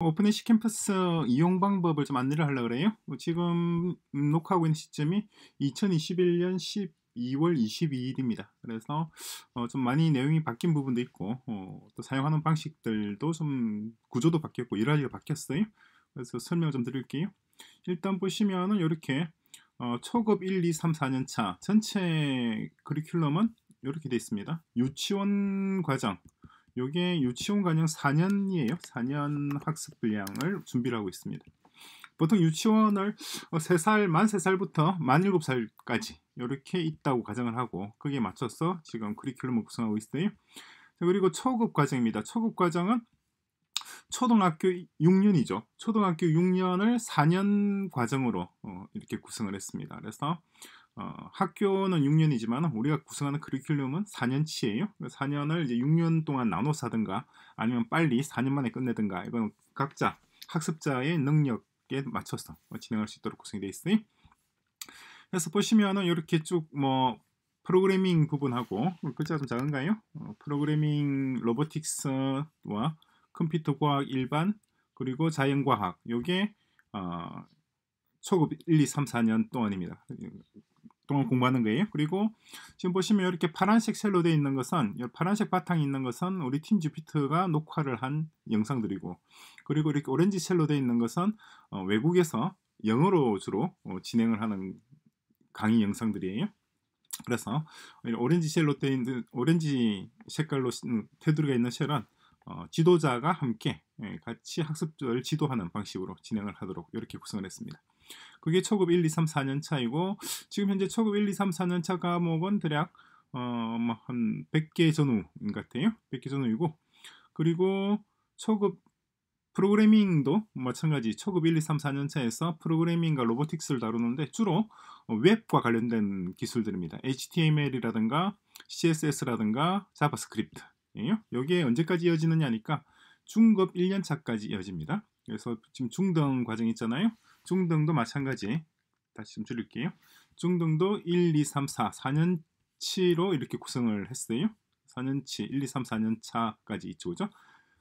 오픈이시 캠퍼스 이용 방법을 좀 안내를 하려고 그래요. 뭐 지금 녹화하고 있는 시점이 2021년 12월 22일입니다. 그래서 어, 좀 많이 내용이 바뀐 부분도 있고 어, 또 사용하는 방식들도 좀 구조도 바뀌었고 일화리가 바뀌었어요. 그래서 설명 을좀 드릴게요. 일단 보시면은 이렇게 어, 초급 1, 2, 3, 4년 차 전체 커리큘럼은 이렇게 되어 있습니다. 유치원 과정, 요게 유치원 관영 4년이에요. 4년 학습 분량을 준비를 하고 있습니다. 보통 유치원을 3살, 어, 만 3살부터 만 7살까지 이렇게 있다고 가정을 하고 거기에 맞춰서 지금 커리큘럼을 구성하고 있어요. 그리고 초급 과정입니다. 초급 과정은 초등학교 6년이죠. 초등학교 6년을 4년 과정으로 어, 이렇게 구성을 했습니다. 그래서 어, 학교는 6년이지만 우리가 구성하는 그리큘럼은 4년치예요. 4년을 이제 6년 동안 나눠서 하든가 아니면 빨리 4년 만에 끝내든가 이건 각자 학습자의 능력에 맞춰서 진행할 수 있도록 구성이 되어 있어요. 그래서 보시면은 이렇게 쭉 뭐 프로그래밍 부분하고 글자가 좀 작은가요? 어, 프로그래밍 로보틱스와 컴퓨터 과학 일반 그리고 자연과학 요게 어, 초급 1, 2, 3, 4년 동안입니다. 동안 공부하는 거예요. 그리고 지금 보시면 이렇게 파란색 셀로 되어 있는 것은 파란색 바탕이 있는 것은 우리 팀 주피트가 녹화를 한 영상들이고 그리고 이렇게 오렌지 셀로 되어 있는 것은 어, 외국에서 영어로 주로 어, 진행을 하는 강의 영상들이에요. 그래서 오렌지 셀로 되어 있는 오렌지 색깔로 테두리가 있는 셀은 어, 지도자가 함께 예, 같이 학습을 지도하는 방식으로 진행을 하도록 이렇게 구성을 했습니다. 그게 초급 1, 2, 3, 4년 차이고 지금 현재 초급 1, 2, 3, 4년 차 과목은 대략 어한 뭐 100개 전후인 것 같아요. 100개 전후이고 그리고 초급 프로그래밍도 마찬가지 초급 1, 2, 3, 4년 차에서 프로그래밍과 로보틱스를 다루는데 주로 웹과 관련된 기술들입니다. HTML이라든가 CSS라든가 자바스크립트예요. 여기에 언제까지 이어지느냐니까 중급 1년 차까지 이어집니다. 그래서 지금 중등 과정 있잖아요. 중등도 마찬가지 다시 좀 줄일게요. 중등도 1, 2, 3, 4, 4년치로 이렇게 구성을 했어요. 4년치, 1, 2, 3, 4년차까지 이쪽이죠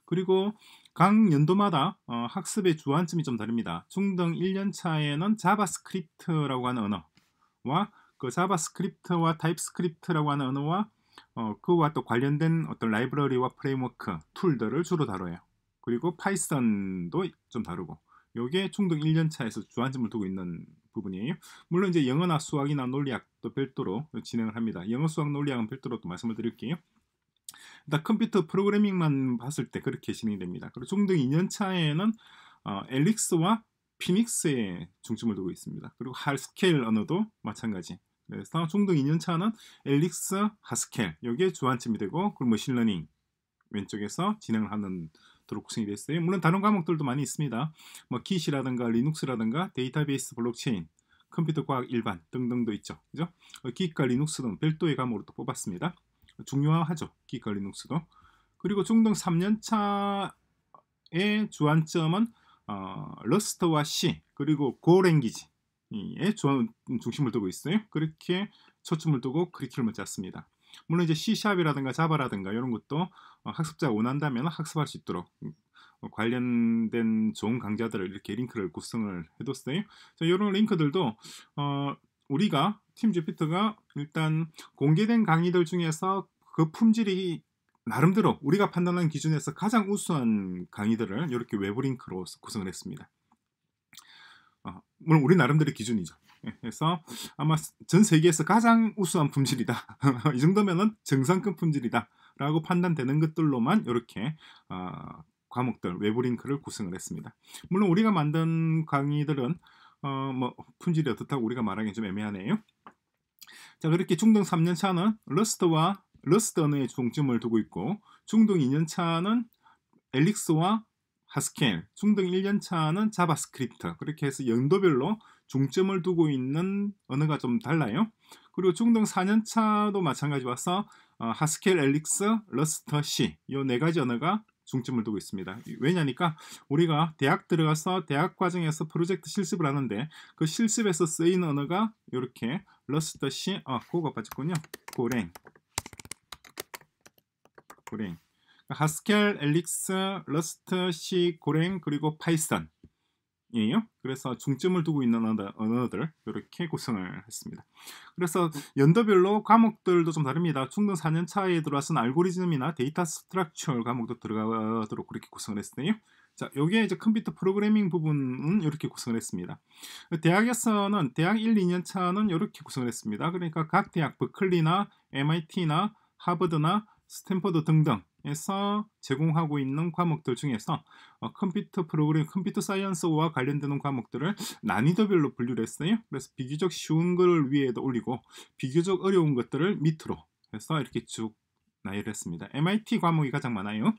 그리고 각 연도마다 어, 학습의 주안점이 좀 다릅니다. 중등 1년차에는 자바스크립트라고 하는 언어와 그 자바스크립트와 타입스크립트라고 하는 언어와 어, 그와 또 관련된 어떤 라이브러리와 프레임워크, 툴들을 주로 다뤄요. 그리고 파이썬도 좀 다루고 요게 중등 1년차에서 주안점을 두고 있는 부분이에요. 물론 이제 영어나 수학이나 논리학도 별도로 진행을 합니다. 영어 수학 논리학은 별도로 또 말씀을 드릴게요. 일단 컴퓨터 프로그래밍만 봤을 때 그렇게 진행이 됩니다. 그리고 중등 2년차에는 어, 엘릭스와 피닉스에 중점을 두고 있습니다. 그리고 하스케일 언어도 마찬가지. 그래서 중등 2년차는 엘릭스, 하스켈 여기에 주안점이 되고 그리고 머신러닝 왼쪽에서 진행을 하는 도로 구성이 됐어요. 물론 다른 과목들도 많이 있습니다. 뭐 키시라든가 리눅스라든가 데이터베이스 블록체인 컴퓨터 과학 일반 등등도 있죠. 그죠? 어, 기과 리눅스는 별도의 과목으로 또 뽑았습니다. 중요하죠. 기과 리눅스도. 그리고 중등 3년차의 주안점은 어, 러스트와 C 그리고 고랭귀지의 중심을 두고 있어요. 그렇게 초점을 두고 커리큘럼을 짰습니다. 물론 이제 C샵이라든가 자바라든가 이런 것도 어, 학습자가 원한다면 학습할 수 있도록 음, 어, 관련된 좋은 강좌들을 이렇게 링크를 구성을 해뒀어요. 이런 링크들도 어, 우리가 팀 주피터가 일단 공개된 강의들 중에서 그 품질이 나름대로 우리가 판단한 기준에서 가장 우수한 강의들을 이렇게 외부 링크로 구성을 했습니다. 어, 물론 우리 나름대로 기준이죠. 그래서 아마 전 세계에서 가장 우수한 품질이다. 이 정도면은 정상급 품질이다라고 판단되는 것들로만 이렇게 어, 과목들 외부 링크를 구성을 했습니다. 물론 우리가 만든 강의들은 어, 뭐 품질이 어떻다고 우리가 말하기는 좀 애매하네요. 자 그렇게 중등 3년 차는 러스트와 러스트 언어에 중점을 두고 있고 중등 2년 차는 엘릭스와 하스켈, 중등 1년 차는 자바스크립트 그렇게 해서 연도별로 중점을 두고 있는 언어가 좀 달라요. 그리고 중등 4년차도 마찬가지 와서 어, 하스켈, 엘릭스, 러스터 C 이네 가지 언어가 중점을 두고 있습니다. 왜냐니까 우리가 대학 들어가서 대학 과정에서 프로젝트 실습을 하는데 그 실습에서 쓰인 언어가 이렇게 러스터 C 아 그거 빠졌군요. 고랭 고랭 그러니까 하스켈, 엘릭스, 러스트, C, 고랭 그리고 파이썬 이요 예, 그래서 중점을 두고 있는 언어들 이렇게 구성을 했습니다. 그래서 음. 연도별로 과목들도 좀 다릅니다. 중등 4년 차에 들어왔은 알고리즘이나 데이터 스트럭처 과목도 들어가도록 그렇게 구성을 했어요. 자, 여기에 이제 컴퓨터 프로그래밍 부분은 이렇게 구성을 했습니다. 대학에서는 대학 1, 2년 차는 이렇게 구성을 했습니다. 그러니까 각 대학 버클리나 MIT나 하버드나 스탠퍼드 등등 에서 제공하고 있는 과목들 중에서 어, 컴퓨터 프로그램, 컴퓨터 사이언스와 관련되는 과목들을 난이도별로 분류를 했어요. 그래서 비교적 쉬운 걸 위에다 올리고 비교적 어려운 것들을 밑으로 해서 이렇게 쭉나열 했습니다. MIT 과목이 가장 많아요.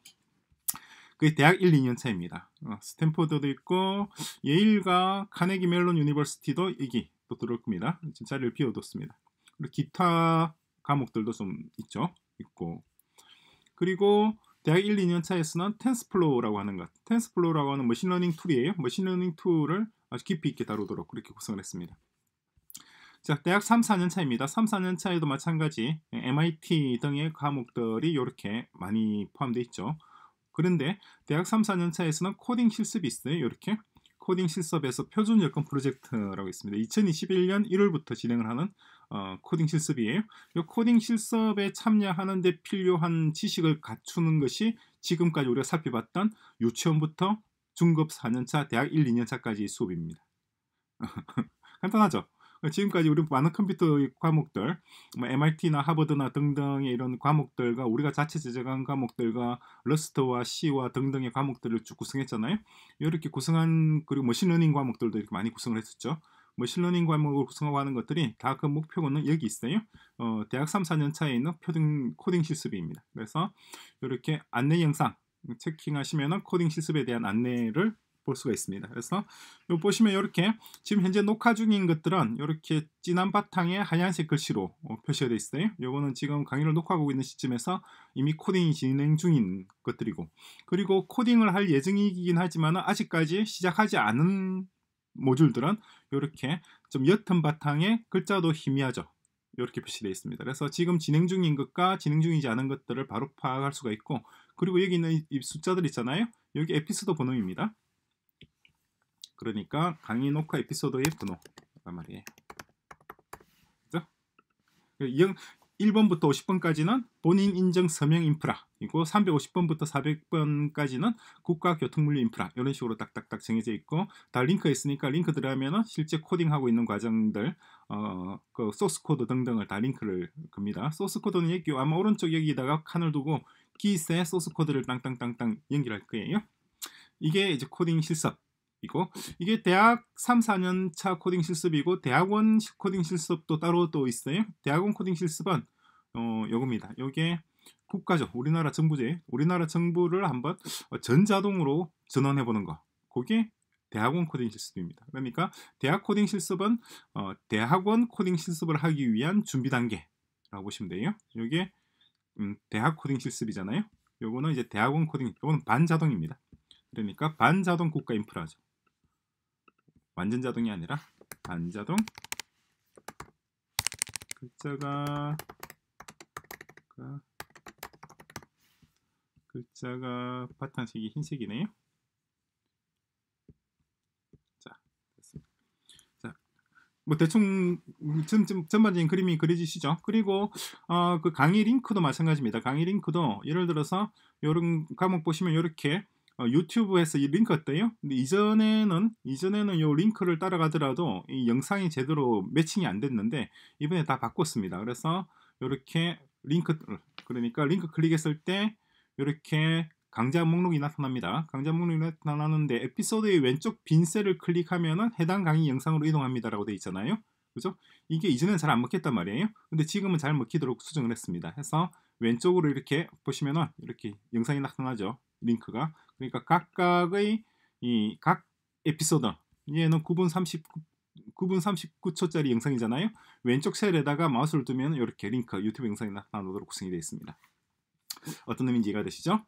그게 대학 1, 2년 차입니다. 어, 스탠포드도 있고 예일과 카네기 멜론 유니버시티도 이기 또 들어올 겁니다. 지금 자리를 비워뒀습니다. 그리고 기타 과목들도 좀 있죠. 있고 그리고 대학 1, 2년 차에 서는 텐스플로우라고 하는 것. 텐스플로우라고 하는 머신러닝 툴이에요. 머신러닝 툴을 아주 깊이 있게 다루도록 그렇게 구성을 했습니다. 자, 대학 3, 4년 차입니다. 3, 4년 차에도 마찬가지 MIT 등의 과목들이 이렇게 많이 포함되어 있죠. 그런데 대학 3, 4년 차에서는 코딩 실습이 있어요. 이렇게 코딩 실습에서 표준 여건 프로젝트라고 있습니다. 2021년 1월부터 진행을 하는 어, 코딩 실습이에요. 이 코딩 실습에 참여하는데 필요한 지식을 갖추는 것이 지금까지 우리가 살펴봤던 유치원부터 중급 4년차, 대학 1, 2년차까지의 수업입니다. 간단하죠? 지금까지 우리 많은 컴퓨터 과목들, 뭐 MIT나 하버드나 등등의 이런 과목들과 우리가 자체 제작한 과목들과 러스트와 C와 등등의 과목들을 쭉 구성했잖아요. 이렇게 구성한 그리고 머신러닝 과목들도 이렇게 많이 구성을 했었죠. 실러닝 뭐 과목을 구성하고 하는 것들이 다 그 목표는 여기 있어요. 어, 대학 3, 4년 차에 있는 표준 코딩 실습입니다. 그래서 이렇게 안내 영상 체킹하시면 코딩 실습에 대한 안내를 볼 수가 있습니다. 그래서 요 보시면 이렇게 지금 현재 녹화 중인 것들은 이렇게 진한 바탕에 하얀색 글씨로 어, 표시가 되어 있어요. 요거는 지금 강의를 녹화하고 있는 시점에서 이미 코딩이 진행 중인 것들이고 그리고 코딩을 할 예정이긴 하지만 아직까지 시작하지 않은 모듈들은 이렇게 좀 옅은 바탕에 글자도 희미하죠. 이렇게 표시되어 있습니다. 그래서 지금 진행 중인 것과 진행 중이지 않은 것들을 바로 파악할 수가 있고 그리고 여기 있는 이 숫자들 있잖아요. 여기 에피소드 번호입니다. 그러니까 강의 녹화 에피소드의 번호란 말이에요. 1번부터 50번까지는 본인 인증 서명 인프라 이고 350번부터 400번까지는 국가교통물류 인프라 이런 식으로 딱딱딱 정해져 있고 다 링크 있으니까 링크 들어가면은 실제 코딩하고 있는 과정들 어그 소스 코드 등등을 다 링크를 겁니다. 소스 코드는 여기 아마 오른쪽 여기다가 칸을 두고 기세 소스 코드를 땅땅땅땅 연결할 거예요. 이게 이제 코딩 실습 이고 이게 대학 3, 4년 차 코딩 실습이고 대학원 코딩 실습도 따로 또 있어요. 대학원 코딩 실습은 어, 요겁니다. 요게 국가죠. 우리나라 정부제. 우리나라 정부를 한번 전자동으로 전환해 보는 거. 그게 대학원 코딩 실습입니다. 그러니까 대학 코딩 실습은 어, 대학원 코딩 실습을 하기 위한 준비 단계라고 보시면 돼요. 요게 음, 대학 코딩 실습이잖아요. 요거는 이제 대학원 코딩, 요거는 반자동입니다. 그러니까 반자동 국가 인프라죠. 완전 자동이 아니라 반자동 글자가 글자가 바탕색이 흰색이네요. 자, 됐습니다. 자, 뭐 대충 전, 전, 전반적인 그림이 그려지시죠. 그리고 어, 그 강의 링크도 마찬가지입니다. 강의 링크도 예를 들어서 이런 과목 보시면 이렇게 어, 유튜브에서 이 링크 떴요 근데 이전에는 이전에는 요 링크를 따라가더라도 이 영상이 제대로 매칭이 안 됐는데 이번에 다 바꿨습니다. 그래서 이렇게 링크 그러니까 링크 클릭했을 때 이렇게 강좌 목록이 나타납니다. 강좌 목록이 나타나는데 에피소드의 왼쪽 빈 셀을 클릭하면은 해당 강의 영상으로 이동합니다라고 돼 있잖아요. 그죠? 이게 이전엔 잘안 먹혔단 말이에요. 근데 지금은 잘 먹히도록 수정을 했습니다. 해서 왼쪽으로 이렇게 보시면은 이렇게 영상이 나타나죠. 링크가 그러니까 각각의 이 각 에피소드 얘는 9분 39 9분 39초짜리 영상이잖아요. 왼쪽 셀에다가 마우스를 두면 이렇게 링크 유튜브 영상이 나타나도록 구성이 되어 있습니다. 어떤 의미인지 이해가 되시죠?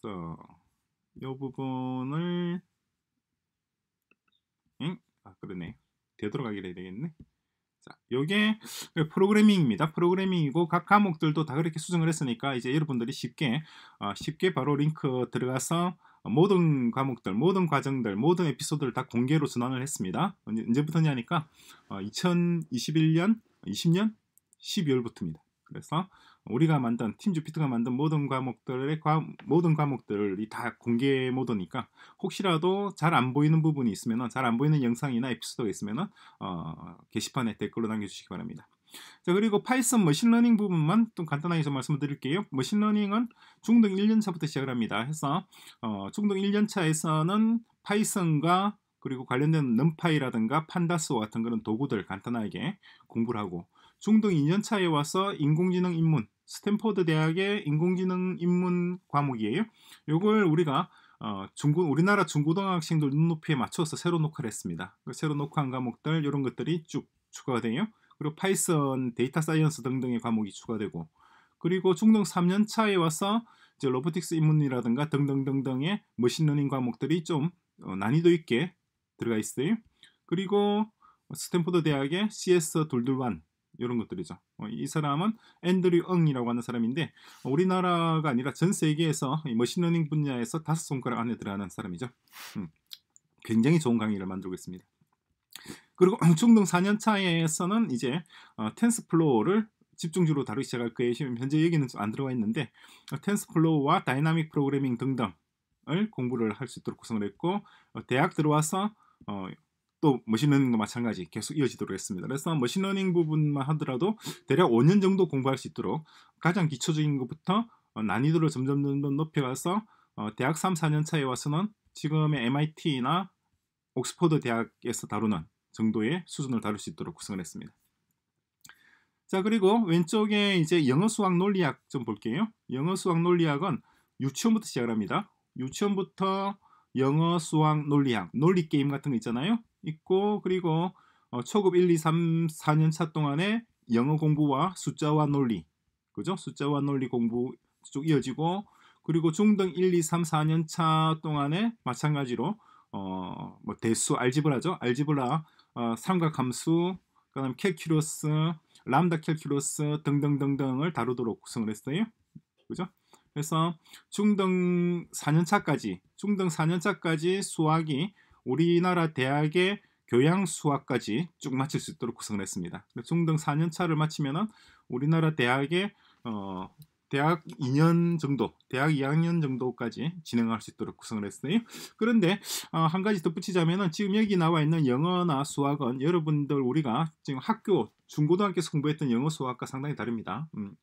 그래서 이 부분을 응? 아 그러네. 되돌아가게 되겠네. 자, 요게 프로그래밍입니다. 프로그래밍이고 각 과목들도 다 그렇게 수정을 했으니까 이제 여러분들이 쉽게 어, 쉽게 바로 링크 들어가서 모든 과목들, 모든 과정들, 모든 에피소드를 다 공개로 전환을 했습니다. 언제, 부터냐니까 하 어, 2021년, 20년 12월부터입니다. 그래서 우리가 만든 팀주피트가 만든 모든 과목들의 과, 모든 과목들이 다 공개 모드니까 혹시라도 잘 안 보이는 부분이 있으면잘 안 보이는 영상이나 에피소드가 있으면 어, 게시판에 댓글로 남겨주시기 바랍니다. 자 그리고 파이썬 머신러닝 부분만 좀 간단하게 좀 말씀드릴게요. 머신러닝은 중등 1년차부터 시작을 합니다. 해서 어, 중등 1년차에서는 파이썬과 그리고 관련된 넘파이라든가 판다스와 같은 그런 도구들 간단하게 공부를 하고 중등 2년 차에 와서 인공지능 입문 스탠퍼드 대학의 인공지능 입문 과목이에요. 이걸 우리가 어, 중고, 우리나라 중고등학생들 눈높이에 맞춰서 새로 녹화를 했습니다. 그 새로 녹화한 과목들 이런 것들이 쭉 추가가 돼요. 그리고 파이썬, 데이터 사이언스 등등의 과목이 추가되고 그리고 중등 3년 차에 와서 이제 로보틱스 입문이라든가 등등등등의 머신러닝 과목들이 좀 어, 난이도 있게 들어가 있어요. 그리고 스탠포드 대학의 CS 둘둘반 이런 것들이죠. 어, 이 사람은 앤드류 엉이라고 하는 사람인데 우리나라가 아니라 전 세계에서 머신러닝 분야에서 다섯 손가락 안에 들어가는 사람이죠. 음, 굉장히 좋은 강의를 만들고 있습니다. 그리고 중등 4년 차에서는 이제 어, 텐스플로어를 집중적으로 다루기 시작할 거예요. 현재 얘기는 안 들어와 있는데 어, 텐스플로어와 다이나믹 프로그래밍 등등을 공부를 할 수 있도록 구성을 했고 어, 대학 들어와서 어, 또 머신러닝도 마찬가지 계속 이어지도록 했습니다. 그래서 머신러닝 부분만 하더라도 대략 5년 정도 공부할 수 있도록 가장 기초적인 것부터 어, 난이도를 점점 점점 높여가서 어, 대학 3, 4년 차에 와서는 지금의 MIT나 옥스퍼드 대학에서 다루는 정도의 수준을 다룰 수 있도록 구성을 했습니다. 자 그리고 왼쪽에 이제 영어 수학 논리학 좀 볼게요. 영어 수학 논리학은 유치원부터 시작을 합니다. 유치원부터 영어 수학 논리학 논리 게임 같은 거 있잖아요. 있고 그리고 어, 초급 1, 2, 3, 4년차 동안에 영어 공부와 숫자와 논리 그죠? 숫자와 논리 공부 쭉 이어지고 그리고 중등 1, 2, 3, 4년차 동안에 마찬가지로 어, 뭐 대수 알지브라죠. 알지브라 어, 삼각함수 그다음 캘큘러스, 람다 캘큘러스 등등등등을 다루도록 구성을 했어요. 그죠? 그래서 중등 4년차까지 중등 4년차까지 수학이 우리나라 대학의 교양 수학까지 쭉 마칠 수 있도록 구성을 했습니다. 중등 4년 차를 마치면은 우리나라 대학의 어, 대학 2년 정도, 대학 2학년 정도까지 진행할 수 있도록 구성을 했어요. 그런데 어, 한 가지 덧붙이자면은 지금 여기 나와 있는 영어나 수학은 여러분들 우리가 지금 학교 중고등학교에서 공부했던 영어 수학과 상당히 다릅니다. 음.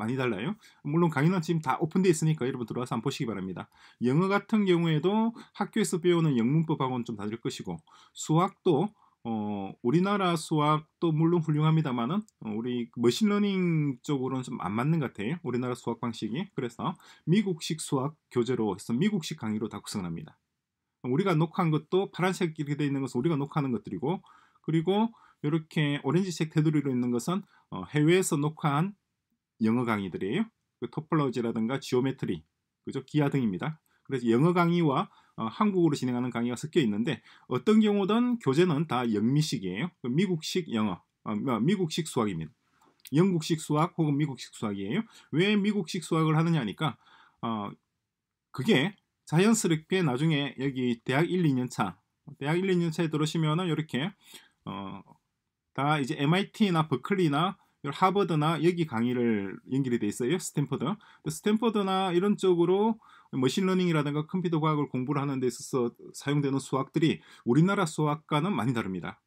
많이 달라요. 물론 강의는 지금 다 오픈되어 있으니까 여러분 들어와서 한번 보시기 바랍니다. 영어 같은 경우에도 학교에서 배우는 영문법하고는 좀 다를 것이고 수학도 어, 우리나라 수학도 물론 훌륭합니다만은 어, 우리 머신러닝 쪽으로는 좀 안 맞는 것 같아요. 우리나라 수학 방식이. 그래서 미국식 수학 교재로 해서 미국식 강의로 다 구성합니다. 우리가 녹화한 것도 파란색 이게 되어 있는 것은 우리가 녹화하는 것들이고 그리고 이렇게 오렌지색 테두리로 있는 것은 어, 해외에서 녹화한 영어 강의들이에요. 그토플러지라든가 지오메트리, 그죠? 기아 등입니다. 그래서 영어 강의와 어, 한국어로 진행하는 강의가 섞여 있는데 어떤 경우든 교재는 다 영미식이에요. 그 미국식 영어, 어, 뭐 미국식 수학입니다. 영국식 수학 혹은 미국식 수학이에요. 왜 미국식 수학을 하느냐니까 어, 그게 자연스럽게 나중에 여기 대학 1, 2년 차, 대학 1, 2년 차에 들어오시면은 이렇게 어, 다 이제 MIT나 버클리나 하버드나 여기 강의를 연결이 돼 있어요. 스탠퍼드. 스탠퍼드나 이런 쪽으로 머신러닝이라든가 컴퓨터 과학을 공부를 하는 데 있어서 사용되는 수학들이 우리나라 수학과는 많이 다릅니다.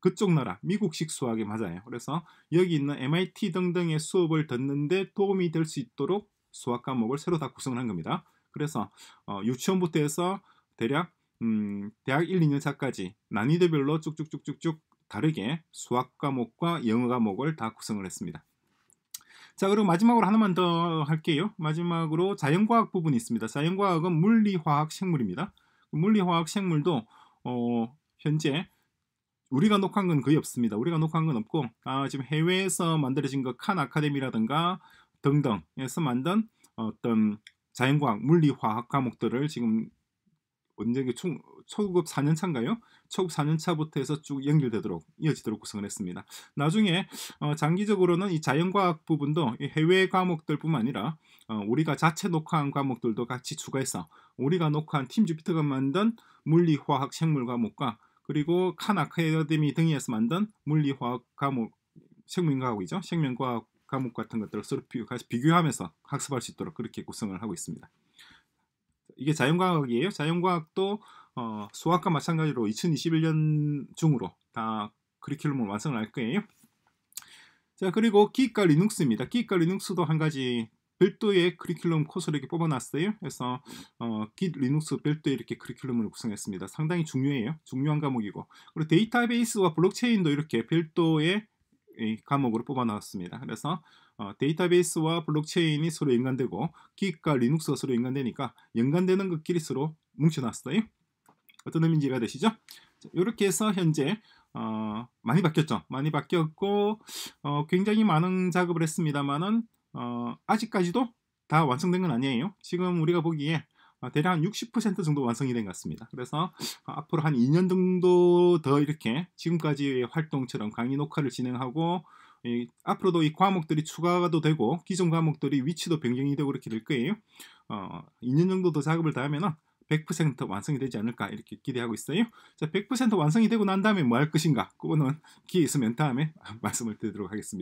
그쪽 나라 미국식 수학에 맞아요. 그래서 여기 있는 MIT 등등의 수업을 듣는데 도움이 될 수 있도록 수학 과목을 새로 다 구성을 한 겁니다. 그래서 어, 유치원부터 해서 대략 음, 대학 1, 2년차까지 난이도별로 쭉쭉쭉쭉쭉 다르게 수학 과목과 영어 과목을 다 구성을 했습니다. 자 그리고 마지막으로 하나만 더 할게요. 마지막으로 자연과학 부분이 있습니다. 자연과학은 물리화학 생물입니다. 그 물리화학 생물도 어, 현재 우리가 녹화한 건 거의 없습니다. 우리가 녹화한 건 없고 아, 지금 해외에서 만들어진 그칸 아카데미라든가 등등에서 만든 어떤 자연과학, 물리화학 과목들을 지금 언제 그 총 초급 4년 차인가요? 초급 4년 차부터 해서 쭉 연결되도록 이어지도록 구성을 했습니다. 나중에 어, 장기적으로는 이 자연과학 부분도 해외 과목들뿐만 아니라 어, 우리가 자체 녹화한 과목들도 같이 추가해서 우리가 녹화한 팀 주피터가 만든 물리, 화학, 생물 과목과 그리고 칸 아카데미 등에서 만든 물리, 화학 과목, 생명과학이죠. 생명과학 과목 같은 것들을 서로 비교하면서 학습할 수 있도록 그렇게 구성을 하고 있습니다. 이게 자연과학이에요. 자연과학도 어, 수학과 마찬가지로 2021년 중으로 다 커리큘럼을 완성을 할 거예요. 자 그리고 기과 리눅스입니다. 기과 리눅스도 한 가지 별도의 커리큘럼 코스를 이렇게 뽑아놨어요. 그래서 어, g 리눅스 별도의 이렇게 커리큘럼을 구성했습니다. 상당히 중요해요. 중요한 과목이고 그리고 데이터베이스와 블록체인도 이렇게 별도의 과목으로 뽑아놨습니다. 그래서 어, 데이터베이스와 블록체인이 서로 연관되고 기과 리눅스가 서로 연관되니까 연관되는 것끼리 서로 뭉쳐놨어요. 어떤 의미인지 이해가 되시죠? 자, 이렇게 해서 현재 어, 많이 바뀌었죠. 많이 바뀌었고 어, 굉장히 많은 작업을 했습니다만은 어, 아직까지도 다 완성된 건 아니에요. 지금 우리가 보기에 어, 대략 한60% 정도 완성이 된 것 같습니다. 그래서 앞으로 한 2년 정도 더 이렇게 지금까지의 활동처럼 강의 녹화를 진행하고 이, 앞으로도 이 과목들이 추가가 되고 기존 과목들이 위치도 변경이 되고 이렇게 될 거예요. 어, 2년 정도 더 작업을 다 하면은 100% 완성이 되지 않을까 이렇게 기대하고 있어요. 자, 100% 완성이 되고 난 다음에 뭐 할 것인가? 그거는 기회 있으면 다음에 말씀을 드리도록 하겠습니다.